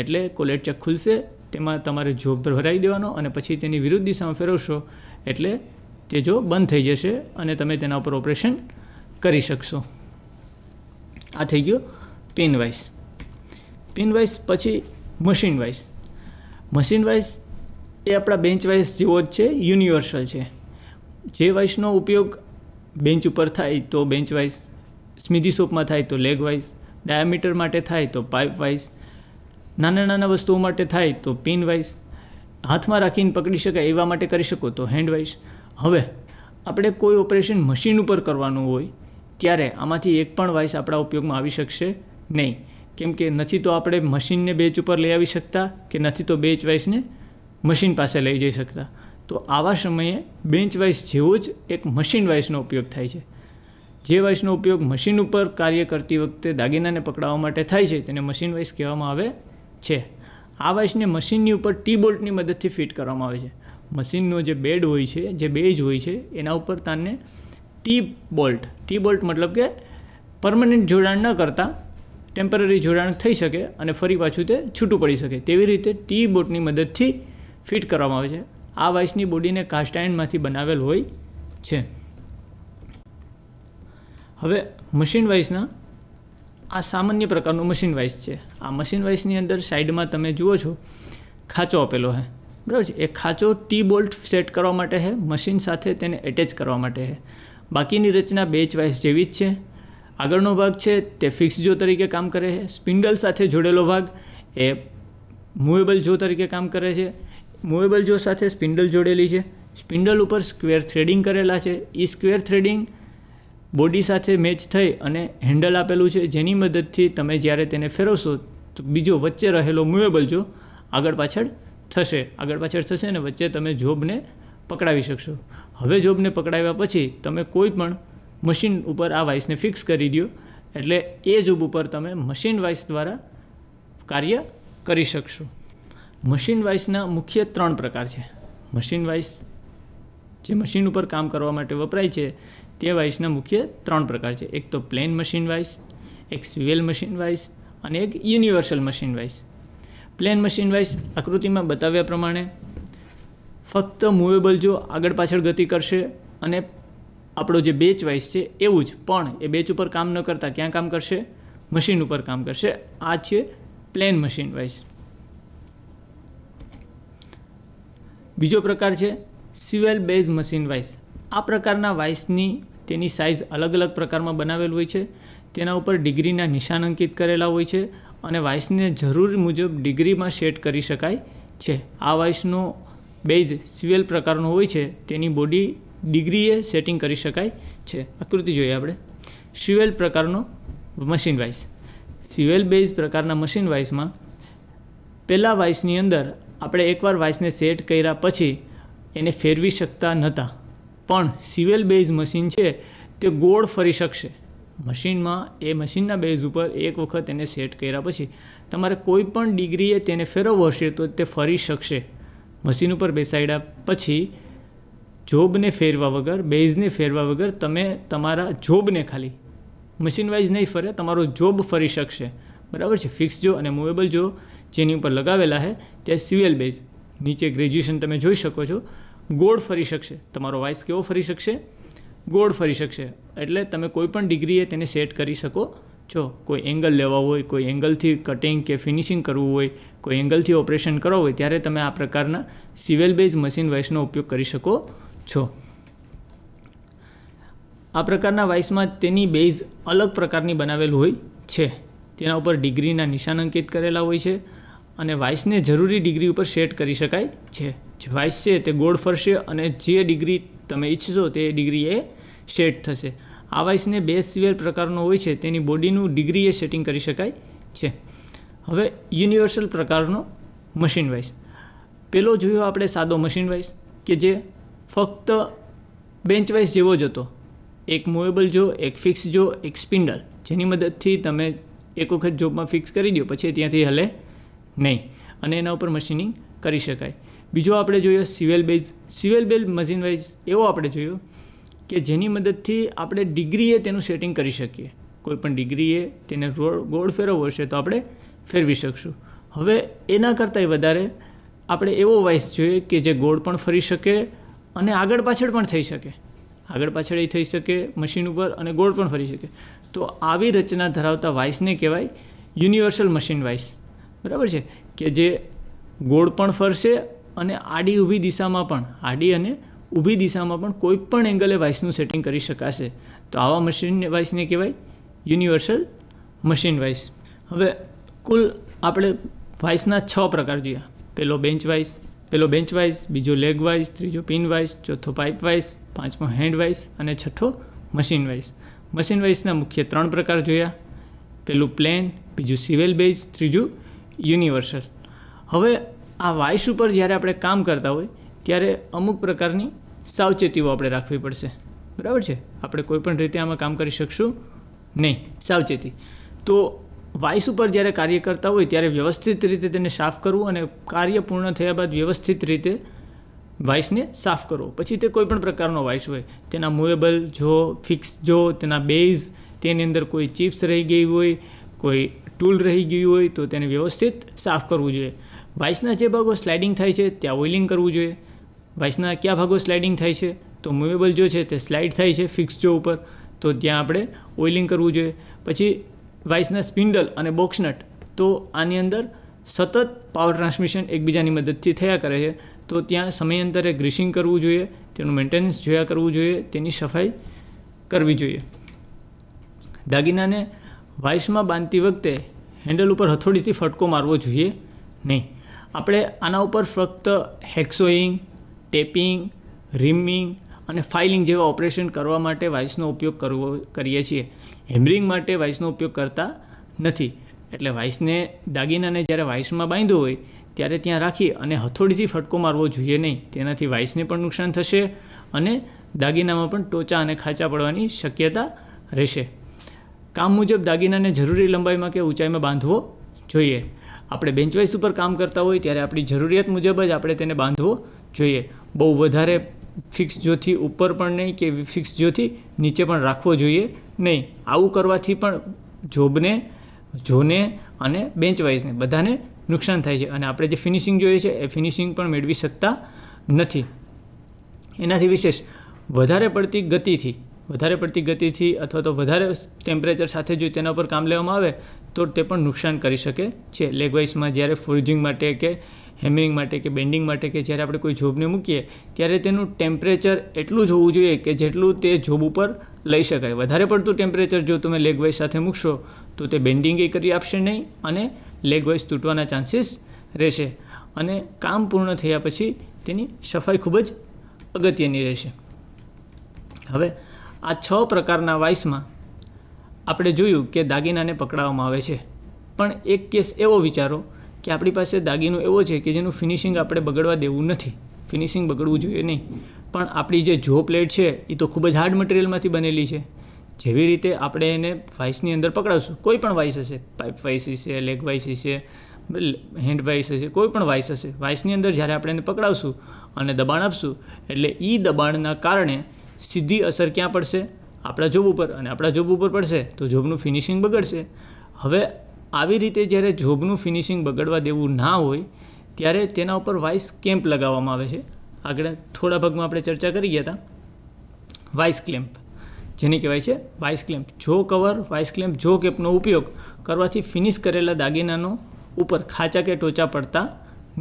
એટલે કોલેટ ચક ખુલશે તેમાં તમારે જોબ ભરાઈ દેવાનો અને પછી તેની વિરુદ્ધ દિશામાં ફેરવશો એટલે તે જો બંધ થઈ જશે અને તમે તેના ઉપર ઓપરેશન કરી શકશો આ થઈ ગયો પિન વાઇસ પિન વાઇઝ પછી મશીન વાઇઝ મશીન વાઇસ એ આપણા બેન્ચ વાઇઝ જેવો જ છે યુનિવર્સલ છે જે વાઇસનો ઉપયોગ બેન્ચ ઉપર થાય તો બેન્ચ વાઇસ સ્મિધિ સોપમાં થાય તો લેગ વાઇસ ડાયામીટર માટે થાય તો પાઇપ વાઇસ નાના નાના વસ્તુઓ માટે થાય તો પિન વાઇઝ હાથમાં રાખીને પકડી શકાય એવા માટે કરી શકો તો હેન્ડ વાઇઝ હવે આપણે કોઈ ઓપરેશન મશીન ઉપર કરવાનું હોય ત્યારે આમાંથી એક પણ વાઇસ આપણા ઉપયોગમાં આવી શકશે નહીં કેમ કે નથી તો આપણે મશીનને બેચ ઉપર લઈ આવી શકતા કે નથી તો બેચ વાઇસને મશીન પાસે લઈ જઈ શકતા તો આવા સમયે બેન્ચ વાઇસ જેવો જ એક મશીન વાઇસનો ઉપયોગ થાય છે જે વાઇસનો ઉપયોગ મશીન ઉપર કાર્ય કરતી વખતે દાગીનાને પકડાવવા માટે થાય છે તેને મશીન વાઇસ કહેવામાં આવે છે આ વાઇસને મશીનની ઉપર ટી બોલ્ટની મદદથી ફિટ કરવામાં આવે છે મશીનનો જે બેડ હોય છે જે બેજ હોય છે એના ઉપર તાને ટી બોલ્ટ ટી બોલ્ટ મતલબ કે પરમનન્ટ જોડાણ ન કરતાં ટેમ્પરરી જોડાણ થઈ શકે અને ફરી પાછું તે છૂટું પડી શકે તેવી રીતે ટી બોલ્ટની મદદથી ફિટ કરવામાં આવે છે આ વાઇસની બોડીને કાસ્ટાઇનમાંથી બનાવેલ હોય છે હવે મશીન વાઇસના આ સામાન્ય પ્રકારનું મશીન વાઇસ છે આ મશીન વાઇસની અંદર સાઇડમાં તમે જુઓ છો ખાંચો આપેલો છે બરાબર છે એ ખાંચો ટી બોલ્ટ સેટ કરવા માટે છે મશીન સાથે તેને એટેચ કરવા માટે છે બાકીની રચના બેચ વાઇસ જેવી જ છે આગળનો ભાગ છે તે ફિક્સ જો તરીકે કામ કરે છે સ્પિન્ડલ સાથે જોડેલો ભાગ એ મૂવેબલ જો તરીકે કામ કરે છે મૂવેબલ જો સાથે સ્પિન્ડલ જોડેલી છે સ્પિન્ડલ ઉપર સ્ક્વેર થ્રેડિંગ કરેલા છે એ સ્ક્વેર થ્રેડિંગ બોડી સાથે મેચ થઈ અને હેન્ડલ આપેલું છે જેની મદદથી તમે જ્યારે તેને ફેરવશો તો બીજો વચ્ચે રહેલો મૂવેબલ જો આગળ પાછળ થશે આગળ પાછળ થશે અને વચ્ચે તમે જોબને પકડાવી શકશો હવે જોબને પકડાવ્યા પછી તમે કોઈ પણ મશીન ઉપર આ વાઇસને ફિક્સ કરી દો એટલે એ જોબ ઉપર તમે મશીન વાઇસ દ્વારા કાર્ય કરી શકશો મશીન વાઇસના મુખ્ય ત્રણ પ્રકાર છે મશીન વાઇસ જે મશીન ઉપર કામ કરવા માટે વપરાય છે તે વાઇસના મુખ્ય ત્રણ પ્રકાર છે એક તો પ્લેન મશીન વાઇસ એક સ્વિવેલ મશીન વાઇસ અને એક universal machine vice plane machine vice આકૃતિમાં બતાવ્યા પ્રમાણે ફક્ત મૂવેબલ જો આગળ પાછળ ગતિ કરશે અને આપણો જે બેચ વાઇસ છે એવું જ પણ એ બેચ ઉપર કામ ન કરતાં ક્યાં કામ કરશે મશીન ઉપર કામ કરશે આ છે પ્લેન મશીન વાઇસ બીજો પ્રકાર છે સિવેલ બેઝ મશીન વાઇસ આ પ્રકારના વાઇસની તેની સાઇઝ અલગ અલગ પ્રકારમાં બનાવેલ હોય છે તેના ઉપર ડિગ્રીના નિશાન અંકિત કરેલા હોય છે અને વાઇસને જરૂર મુજબ ડિગ્રીમાં સેટ કરી શકાય છે આ વાઇસનો બેઝ સ્વેલ પ્રકારનો હોય છે તેની બોડી ડિગ્રીએ સેટિંગ કરી શકાય છે આકૃતિ જોઈએ આપણે સ્વેલ પ્રકારનો મશીન વાઇસ સિવેલ બેઝ પ્રકારના મશીન વાઇસમાં પહેલાં વાઇસની અંદર આપણે એકવાર વાઇસને સેટ કર્યા પછી એને ફેરવી શકતા નહોતા પણ સિવેલ બેઝ મશીન છે તે ગોળ ફરી શકશે મશીનમાં એ મશીનના બેઝ ઉપર એક વખત એને સેટ કર્યા પછી તમારે કોઈ પણ ડિગ્રીએ તેને ફેરવવો હશે તો તે ફરી શકશે મશીન ઉપર બેસાડ્યા પછી જોબને ફેરવા વગર બેઝને ફેરવા વગર તમે તમારા જોબને ખાલી મશીન વાઇઝ નહીં ફરે તમારો જોબ ફરી શકશે બરાબર છે ફિક્સ જો અને મૂવેબલ જો જેની ઉપર લગાવેલા છે તે સિવિલ બેઝ નીચે ગ્રેજ્યુએશન તમે જોઈ શકો છો ગોળ ફરી શકશે તમારો વાઇસ કેવો ફરી શકશે ગોળ ફરી શકશે એટલે તમે કોઈ પણ ડિગ્રીએ તેને સેટ કરી શકો છો કોઈ એંગલ લેવા હોય કોઈ એંગલથી કટિંગ કે ફિનિશિંગ કરવું હોય કોઈ એંગલથી ઓપરેશન કરવા હોય ત્યારે તમે આ પ્રકારના સિવેલ બેઝ મશીન વાઇસનો ઉપયોગ કરી શકો છો આ પ્રકારના વાઇસમાં તેની બેઝ અલગ પ્રકારની બનાવેલ હોય છે તેના ઉપર ડિગ્રીના નિશાન અંકિત કરેલા હોય છે અને વાઇસને જરૂરી ડિગ્રી ઉપર સેટ કરી શકાય છે જે વાઇસ છે તે ગોળ ફરશે અને જે ડિગ્રી તમે ઈચ્છશો તે ડિગ્રી એ સેટ થશે આ વાઇસને બે સિવિયર પ્રકારનો હોય છે તેની બોડીનું ડિગ્રી એ સેટિંગ કરી શકાય છે હવે યુનિવર્સલ પ્રકારનો મશીન વાઇસ પેલો જોયો આપણે સાદો મશીન વાઇસ કે જે ફક્ત બેન્ચ વાઇસ જેવો જ હતો એક મૂવેબલ જો એક ફિક્સ જો એક સ્પિન્ડલ જેની મદદથી તમે એક વખત જોબમાં ફિક્સ કરી દો પછી ત્યાંથી હલે નહીં અને એના ઉપર મશીનિંગ કરી શકાય બીજો આપણે જોયો સિવેલ બેઝ સિવેલ બેલ મશીન વાઇઝ એવો આપણે જોયો કે જેની મદદથી આપણે ડિગ્રીએ તેનું સેટિંગ કરી શકીએ કોઈપણ ડિગ્રીએ તેને ગોળ ફેરવવો હશે તો આપણે ફેરવી શકશું હવે એના કરતાંય વધારે આપણે એવો વાઇસ જોઈએ કે જે ગોળ પણ ફરી શકે અને આગળ પાછળ પણ થઈ શકે આગળ પાછળ એ થઈ શકે મશીન ઉપર અને ગોળ પણ ફરી શકે તો આવી રચના ધરાવતા વાઇસને કહેવાય યુનિવર્સલ મશીન વાઇસ બરાબર છે કે જે ગોળ પણ ફરશે અને આડી ઊભી દિશામાં પણ આડી અને ઊભી દિશામાં પણ કોઈ પણ એંગલે વાઇસનું સેટિંગ કરી શકાશે તો આવા મશીન વાઇસને કહેવાય યુનિવર્સલ મશીન વાઇસ હવે કુલ આપણે વાઇસના છ પ્રકાર જોયા પહેલો બેન્ચ વાઇસ પહેલો બેન્ચ વાઇસ બીજો લેગ વાઇસ ત્રીજો પિન વાઇસ ચોથો પાઇપ વાઇસ પાંચમો હેન્ડ વાઇસ અને છઠ્ઠો મશીન વાઇસ મશીન વાઇસના મુખ્ય ત્રણ પ્રકાર જોયા પહેલું પ્લેન બીજું સિવિલ બેઝ ત્રીજું યુનિવર્સલ હવે આ વાઇસ ઉપર જ્યારે આપણે કામ કરતા હોય ત્યારે અમુક પ્રકારની સાવચેતીઓ આપણે રાખવી પડશે બરાબર છે આપણે કોઈપણ રીતે આમાં કામ કરી શકશું નહીં સાવચેતી તો વાઇસ ઉપર જ્યારે કાર્ય કરતા હોય ત્યારે વ્યવસ્થિત રીતે તેને સાફ કરવું અને કાર્ય પૂર્ણ થયા બાદ વ્યવસ્થિત રીતે વાઇસને સાફ કરવો પછી તે કોઈપણ પ્રકારનો વાઇસ હોય તેના મૂવેબલ જો ફિક્સ જો તેના બેઝ તેની અંદર કોઈ ચિપ્સ રહી ગઈ હોય કોઈ ટૂલ રહી ગયું હોય તો તેને વ્યવસ્થિત સાફ કરવું જોઈએ વાઇસના જે ભાગો સ્લાઇડિંગ થાય છે ત્યાં ઓઇલિંગ કરવું જોઈએ વાઇસના કયા ભાગો સ્લાઇડિંગ થાય છે તો મૂવેબલ જો છે તે સ્લાઇડ થાય છે ફિક્સ જો ઉપર તો ત્યાં આપણે ઓઇલિંગ કરવું જોઈએ પછી વાઇસના સ્પિન્ડલ અને બોક્સનટ તો આની અંદર સતત પાવર ટ્રાન્સમિશન એકબીજાની મદદથી થયા કરે છે તો ત્યાં સમયાંતરે ગ્રીસિંગ કરવું જોઈએ તેનું મેન્ટેનન્સ જોયા કરવું જોઈએ તેની સફાઈ કરવી જોઈએ દાગીનાને વાઇસમાં બાંધતી વખતે હેન્ડલ ઉપર હથોડીથી ફટકો મારવો જોઈએ નહીં આપણે આના ઉપર ફક્ત હેક્સોઈંગ ટેપિંગ રિમિંગ અને ફાઇલિંગ જેવા ઓપરેશન કરવા માટે વાઇસનો ઉપયોગ કરવો કરીએ છીએ હેમરિંગ માટે વાઇસનો ઉપયોગ કરતા નથી એટલે વાઇસને દાગીનાને જ્યારે વાઇસમાં બાંધ્યો હોય ત્યારે ત્યાં રાખી અને હથોડીથી ફટકો મારવો જોઈએ નહીં તેનાથી વાઇસને પણ નુકસાન થશે અને દાગીનામાં પણ ટોચા અને ખાચા પડવાની શક્યતા રહેશે કામ મુજબ દાગીનાને જરૂરી લંબાઈમાં કે ઊંચાઈમાં બાંધવો જોઈએ આપણે બેન્ચવાઇસ ઉપર કામ કરતા હોય ત્યારે આપણી જરૂરિયાત મુજબ જ આપણે તેને બાંધવો જોઈએ બહુ વધારે ફિક્સ જોથી ઉપર પણ નહીં કે ફિક્સ જોથી નીચે પણ રાખવો જોઈએ નહીં આવું કરવાથી પણ જોબને જોને અને બેન્ચવાઇઝને બધાને નુકસાન થાય છે અને આપણે જે ફિનિશિંગ જોઈએ છે એ ફિનિશિંગ પણ મેળવી શકતા નથી એનાથી વિશેષ વધારે પડતી ગતિથી વધારે પડતી ગતિથી અથવા તો વધારે ટેમ્પરેચર સાથે જો તેના ઉપર કામ લેવામાં આવે તો તે પણ નુકસાન કરી શકે છે લેગવાઇઝમાં જ્યારે ફોર્જિંગ માટે કે હેમરિંગ માટે કે બેન્ડિંગ માટે કે જ્યારે આપણે કોઈ જોબને મૂકીએ ત્યારે તેનું ટેમ્પરેચર એટલું જ હોવું જોઈએ કે જેટલું તે જોબ ઉપર લઈ શકાય વધારે પડતું ટેમ્પરેચર જો તમે લેગવાઇઝ સાથે મૂકશો તો તે બેન્ડિંગ એ કરી આપશે નહીં અને લેગવાઇઝ તૂટવાના ચાન્સીસ રહેશે અને કામ પૂર્ણ થયા પછી તેની સફાઈ ખૂબ જ અગત્યની રહેશે હવે આ છ પ્રકારના વાઇસમાં આપણે જોયું કે દાગીનાને પકડાવવામાં આવે છે પણ એક કેસ એવો વિચારો કે આપણી પાસે દાગીનો એવો છે કે જેનું ફિનિશિંગ આપણે બગડવા દેવું નથી ફિનિશિંગ બગડવું જોઈએ નહીં પણ આપણી જે જો પ્લેટ છે એ તો ખૂબ જ હાર્ડ મટીરિયલમાંથી બનેલી છે જેવી રીતે આપણે એને વાઇસની અંદર પકડાવશું કોઈ પણ વાઇસ હશે પાઇપ વાઇસ હશે લેગ વાઇસ હશે હેન્ડ વાઇસ હશે કોઈ પણ વાઇસ હશે વાઇસની અંદર જ્યારે આપણે એને પકડાવશું અને દબાણ આપશું એટલે એ દબાણના કારણે સીધી અસર ક્યાં પડશે આપણા જોબ ઉપર અને આપણા જોબ ઉપર પડશે તો જોબનું ફિનિશિંગ બગડશે હવે આવી રીતે જ્યારે જોબનું ફિનિશિંગ બગડવા દેવું ના હોય ત્યારે તેના ઉપર વાઇસ કેમ્પ લગાવવામાં આવે છે આગળ થોડા ભાગમાં આપણે ચર્ચા કરી ગયા હતા વાઇસ ક્લેમ્પ જેને કહેવાય છે vice clamp jaw cover vice clamp jaw કેપનો ઉપયોગ કરવાથી ફિનિશ કરેલા દાગીનાનો ઉપર ખાચા કે ટોચા પડતા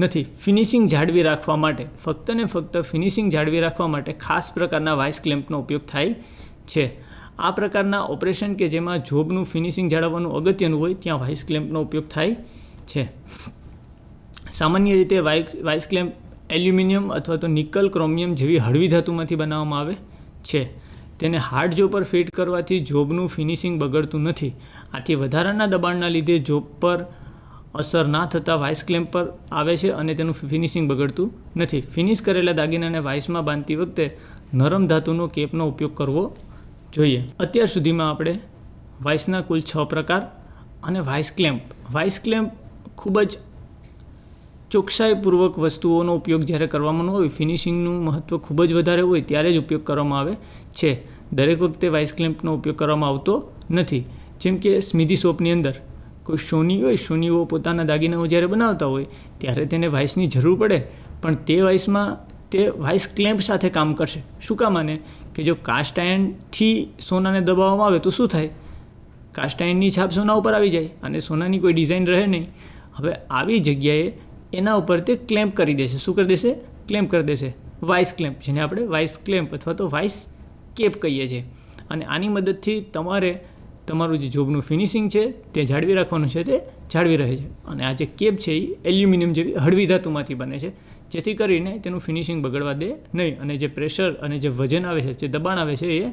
નથી ફિનિશિંગ જાળવી રાખવા માટે ફક્ત ને ફક્ત ફિનિશિંગ જાળવી રાખવા માટે ખાસ પ્રકારના વાઇસ ક્લેમ્પનો ઉપયોગ થાય છે આ પ્રકારના ઓપરેશન કે જેમાં જોબનું ફિનિશિંગ જાળવવાનું અગત્યનું હોય ત્યાં વાઇસ ક્લેમ્પનો ઉપયોગ થાય છે સામાન્ય રીતે વાઇસ ક્લેમ્પ એલ્યુમિનિયમ અથવા તો નિકલ ક્રોમિયમ જેવી હળવી ધાતુમાંથી બનાવવામાં આવે છે તેને હાર્ડ જોબ પર ફિટ કરવાથી જોબનું ફિનિશિંગ બગડતું નથી આથી વધારાના દબાણના લીધે જોબ પર અસર ના થતાં વાઇસ ક્લેમ્પ પર આવે છે અને તેનું ફિનિશિંગ બગડતું નથી ફિનિશ કરેલા દાગીનાને વાઇસમાં બાંધતી વખતે નરમ ધાતુનો કેપનો ઉપયોગ કરવો જોઈએ અત્યાર સુધીમાં આપણે વાઇસના કુલ છ પ્રકાર અને વાઇસ ક્લેમ્પ વાઇસ ક્લેમ્પ ખૂબ જ ચોકસાઈપૂર્વક વસ્તુઓનો ઉપયોગ જ્યારે કરવામાં હોય ફિનિશિંગનું મહત્ત્વ ખૂબ જ વધારે હોય ત્યારે જ ઉપયોગ કરવામાં આવે છે દરેક વખતે વાઇસ ક્લેમ્પનો ઉપયોગ કરવામાં આવતો નથી જેમ કે સ્મિધિ શોપની અંદર કોઈ સોની હોય સોનીઓ પોતાના દાગીનાઓ જ્યારે બનાવતા હોય ત્યારે તેને વાઇસની જરૂર પડે પણ તે વાઇસમાં તે વાઇસ ક્લેમ્પ સાથે કામ કરશે શું કામ આને કે જો કાસ્ટ આયનથી સોનાને દબાવવામાં આવે તો શું થાય કાસ્ટ આયનની છાપ સોના ઉપર આવી જાય અને સોનાની કોઈ ડિઝાઇન રહે નહીં હવે આવી જગ્યાએ એના ઉપર તે ક્લેમ્પ કરી દેશે શું કરી દેશે ક્લેમ્પ કરી દેશે વાઇસ ક્લેમ્પ જેને આપણે વાઇસ ક્લેમ્પ અથવા તો વાઇસ કેપ કહીએ છીએ અને આની મદદથી તમારે તમારું જે જોબનું ફિનિશિંગ છે તે જાળવી રાખવાનું છે તે જાળવી રહે છે અને આ જે કેપ છે એ એલ્યુમિનિયમ જેવી હળવી ધાતુમાંથી બને છે જેથી કરીને તેનું ફિનિશિંગ બગડવા દે નહીં અને જે પ્રેશર અને જે વજન આવે છે જે દબાણ આવે છે એ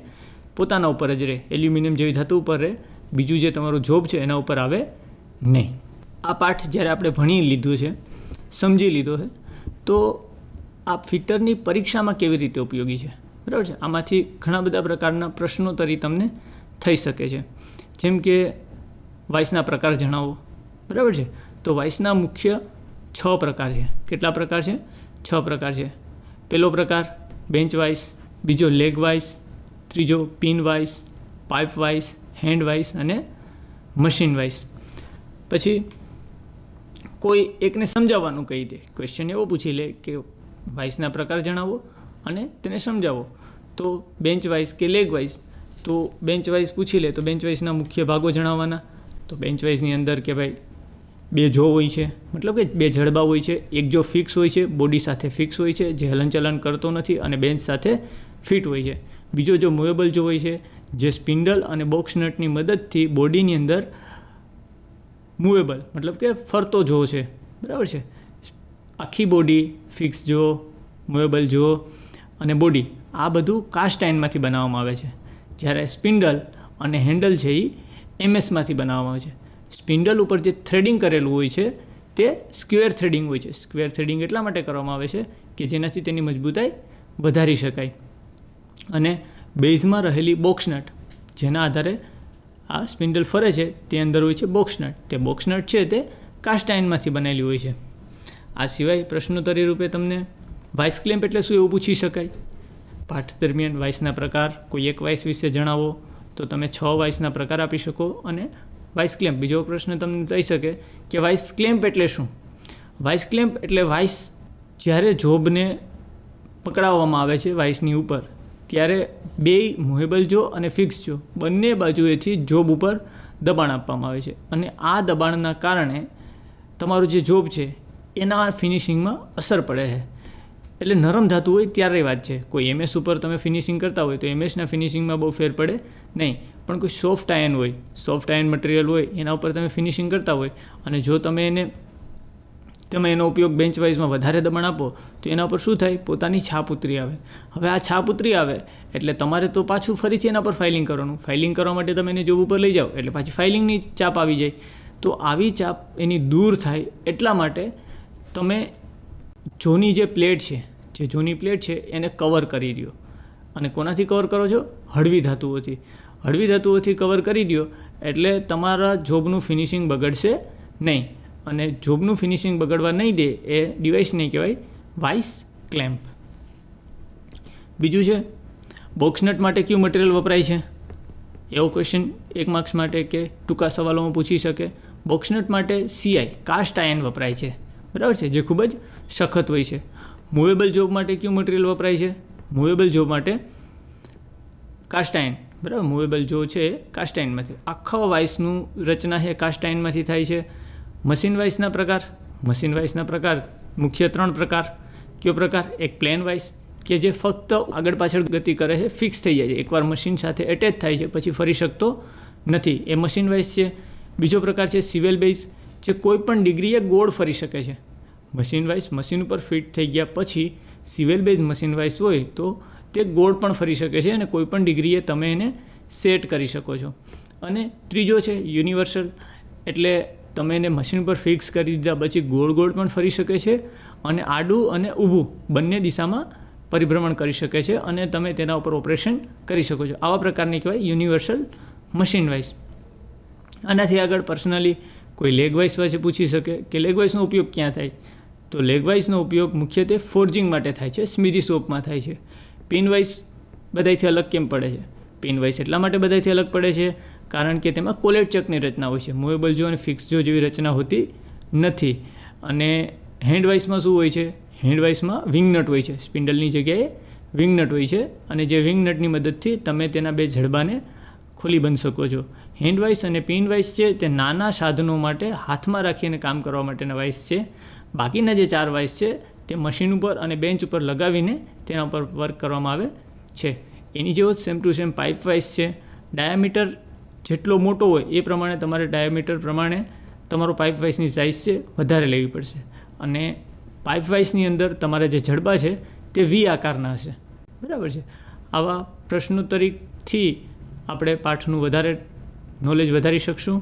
પોતાના ઉપર જ રહે એલ્યુમિનિયમ જેવી ધાતુ ઉપર રહે બીજું જે તમારું જોબ છે એના ઉપર આવે નહીં આ પાઠ જ્યારે આપણે ભણી લીધું છે સમજી લીધો છે તો આ ફિટરની પરીક્ષામાં કેવી રીતે ઉપયોગી છે બરાબર છે આમાંથી ઘણા બધા પ્રકારના પ્રશ્નોત્તરી તમને થઈ શકે છે જેમ કે વાઇસના પ્રકાર જણાવો બરાબર છે તો વાઇસના મુખ્ય છ પ્રકાર છે કેટલા પ્રકાર છે છ પ્રકાર છે પહેલો પ્રકાર બેન્ચ વાઇઝ બીજો લેગ વાઇઝ ત્રીજો pin vice pipe vice hand અને મશીન વાઇઝ પછી કોઈ એકને સમજાવવાનું કહી દે ક્વેશ્ચન એવો પૂછી લે કે વાઇસના પ્રકાર જણાવો અને તેને સમજાવો તો બેન્ચ વાઇઝ કે લેગ વાઇઝ તો બેન્ચ વાઇઝ પૂછી લે તો બેન્ચ વાઇઝના મુખ્ય ભાગો જણાવવાના તો બેન્ચ વાઇઝની અંદર કે ભાઈ બે જો હોય છે મતલબ કે બે જડબા હોય છે એક જો ફિક્સ હોય છે બોડી સાથે ફિક્સ હોય છે જે હલનચલન કરતો નથી અને બેન્ચ સાથે ફિટ હોય છે બીજો જો મૂવેબલ જો હોય છે જે સ્પિન્ડલ અને બોક્સ નટની મદદથી બોડીની અંદર મુવેબલ મતલબ કે ફરતો જો છે બરાબર છે આખી બોડી ફિક્સ જો મૂવેબલ જો અને બોડી આ બધું કાસ્ટ આયનમાંથી બનાવવામાં આવે છે જ્યારે સ્પિન્ડલ અને હેન્ડલ છે એ એમએસમાંથી બનાવવામાં આવે છે સ્પિન્ડલ ઉપર જે થ્રેડિંગ કરેલું હોય છે તે સ્ક્વેર થ્રેડિંગ હોય છે સ્ક્વેર થ્રેડિંગ એટલા માટે કરવામાં આવે છે કે જેનાથી તેની મજબૂતાઈ વધારી શકાય અને બેઝમાં રહેલી બોક્સનટ જેના આધારે આ સ્પિન્ડલ ફરે છે તે અંદર હોય છે બોક્સનટ તે બોક્સનટ છે તે કાસ્ટાઇનમાંથી બનેલી હોય છે આ સિવાય પ્રશ્નોત્તરી રૂપે તમને વાઇસ ક્લેમ્પ એટલે શું એવું પૂછી શકાય પાઠ દરમિયાન વાઇસના પ્રકાર કોઈ એક વાઇસ વિશે જણાવો તો તમે છ વાઇસના પ્રકાર આપી શકો અને વાઇસ ક્લેમ્પ બીજો પ્રશ્ન તમને થઈ શકે કે વાઇસ ક્લેમ્પ એટલે શું વાઇસ ક્લેમ્પ એટલે વાઇસ જ્યારે જોબને પકડાવવામાં આવે છે વાઇસની ઉપર ત્યારે બે મુહેબલ જો અને ફિક્સ જો બંને બાજુએથી જોબ ઉપર દબાણ આપવામાં આવે છે અને આ દબાણના કારણે તમારું જે જોબ છે એના ફિનિશિંગમાં અસર પડે છે એટલે નરમ ધાતુ હોય ત્યારે વાત છે કોઈ એમએસ ઉપર તમે ફિનિશિંગ કરતા હોય તો એમએસના ફિનિશિંગમાં બહુ ફેર પડે નહીં પણ કોઈ સોફ્ટ આયન હોય સોફ્ટ આયન મટીરિયલ હોય એના ઉપર તમે ફિનિશિંગ કરતા હોય અને જો તમે એને તમે એનો ઉપયોગ બેન્ચ વાઇઝમાં વધારે દબાણ આપો તો એના ઉપર શું થાય પોતાની છાપ ઉતરી આવે હવે આ છાપ ઉતરી આવે એટલે તમારે તો પાછું ફરીથી એના પર ફાઇલિંગ કરવાનું ફાઇલિંગ કરવા માટે તમે એને જોબ ઉપર લઈ જાઓ એટલે પાછી ફાઇલિંગની ચાપ આવી જાય તો આવી ચાપ એની દૂર થાય એટલા માટે તમે જૂની જે પ્લેટ છે જે જૂની પ્લેટ છે એને કવર કરી દો અને કોનાથી કવર કરો છો હળવી ધાતુઓથી હળવી ધાતુઓથી કવર કરી દો એટલે તમારા જોબનું ફિનિશિંગ બગડશે નહીં અને જોબનું ફિનિશિંગ બગડવા નહીં દે એ ડિવાઇસ નહીં કહેવાય વાઇસ ક્લેમ્પ બીજું છે બોક્સનટ માટે કયું મટીરિયલ વપરાય છે એવો ક્વેશ્ચન એક માર્ક્સ માટે કે ટૂંકા સવાલોમાં પૂછી શકે બોક્સનટ માટે સીઆઈ કાસ્ટ આયન વપરાય છે બરાબર છે જે ખૂબ જ સખત હોય છે મૂવેબલ જોબ માટે કયું મટીરિયલ વપરાય છે મૂવેબલ જોબ માટે કાસ્ટાઇન બરાબર મૂવેબલ જો છે કાસ્ટાઇનમાંથી આખા વાઇસનું રચના છે કાસ્ટાઇનમાંથી થાય છે મશીન વાઇસના પ્રકાર મશીન વાઇસના પ્રકાર મુખ્ય ત્રણ પ્રકાર કયો પ્રકાર એક પ્લેન વાઇસ કે જે ફક્ત આગળ પાછળ ગતિ કરે છે ફિક્સ થઈ જાય છે એકવાર મશીન સાથે એટેચ થાય છે પછી ફરી શકતો નથી એ મશીન વાઇસ છે બીજો પ્રકાર છે સિવેલ બેઝ જે કોઈપણ પણ ડિગ્રીએ ગોળ ફરી શકે છે મશીન વાઇઝ મશીન ઉપર ફિટ થઈ ગયા પછી સિવિલ બેઝ મશીન વાઇસ હોય તો તે ગોળ પણ ફરી શકે છે અને કોઈપણ ડિગ્રીએ તમે એને સેટ કરી શકો છો અને ત્રીજો છે યુનિવર્સલ એટલે તમે એને મશીન પર ફિક્સ કરી દીધા પછી ગોળ ગોળ પણ ફરી શકે છે અને આડું અને ઊભું બંને દિશામાં પરિભ્રમણ કરી શકે છે અને તમે તેના ઉપર ઓપરેશન કરી શકો છો આવા પ્રકારની કહેવાય યુનિવર્સલ મશીન વાઇઝ આનાથી આગળ પર્સનલી કોઈ લેગ વાઇસ વાંચે પૂછી શકે કે લેગ વાઇસનો ઉપયોગ ક્યાં થાય તો લેગવાઇઝનો ઉપયોગ મુખ્યત્વે ફોર્જિંગ માટે થાય છે સ્મિધિ સોપમાં થાય છે પિનવાઇઝ બધાથી અલગ કેમ પડે છે પિનવાઇઝ એટલા માટે બધાથી અલગ પડે છે કારણ કે તેમાં કોલેટ ચકની રચના હોય છે મૂવેબલ જો અને ફિક્સ જો જેવી રચના હોતી નથી અને હેન્ડવાઇઝમાં શું હોય છે હેન્ડવાઇસમાં વિંગનટ હોય છે સ્પિન્ડલની જગ્યાએ વિંગનટ હોય છે અને જે વિંગનટની મદદથી તમે તેના બે જડબાને ખોલી બંધ શકો છો હેન્ડવાઇસ અને પિનવાઇસ છે તે નાના સાધનો માટે હાથમાં રાખીને કામ કરવા માટેના વાઇસ છે બાકીના જે ચાર વાઇસ છે તે મશીન ઉપર અને બેન્ચ ઉપર લગાવીને તેના ઉપર વર્ક કરવામાં આવે છે એની જેવો જ same to same pipe vice છે ડાયામીટર જેટલો મોટો હોય એ પ્રમાણે તમારે ડાયામીટર પ્રમાણે તમારો પાઇપ વાઇસની સાઇઝ છે વધારે લેવી પડશે અને પાઇપ વાઇસની અંદર તમારા જે જડબા છે તે વી આકારના હશે બરાબર છે આવા પ્રશ્નોત્તરીથી આપણે પાઠનું વધારે નોલેજ વધારી શકશું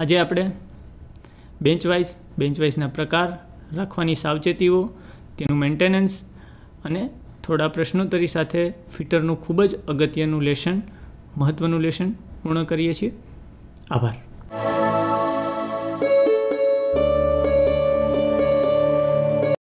આજે આપણે બેન્ચવાઇઝ બેન્ચવાઇઝના પ્રકાર રાખવાની સાવચેતીઓ તેનું મેન્ટેનન્સ અને થોડા પ્રશ્નોત્તરી સાથે ફિટરનું ખૂબ જ અગત્યનું લેશન મહત્ત્વનું લેશન પૂર્ણ કરીએ છીએ આભાર